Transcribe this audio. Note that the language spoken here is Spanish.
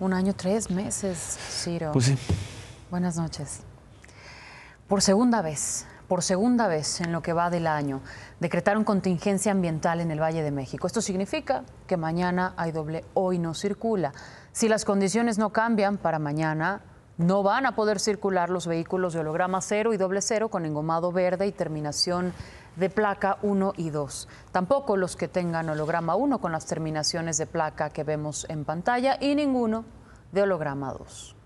Un año, tres meses, Ciro. Pues sí. Buenas noches. Por segunda vez, por segunda vez en lo que va del año, decretaron contingencia ambiental en el Valle de México. Esto significa que mañana hay doble hoy no circula. Si las condiciones no cambian para mañana, no van a poder circular los vehículos de holograma cero y doble cero con engomado verde y terminación de placa 1 y 2. Tampoco los que tengan holograma 1 con las terminaciones de placa que vemos en pantalla y ninguno de holograma 2.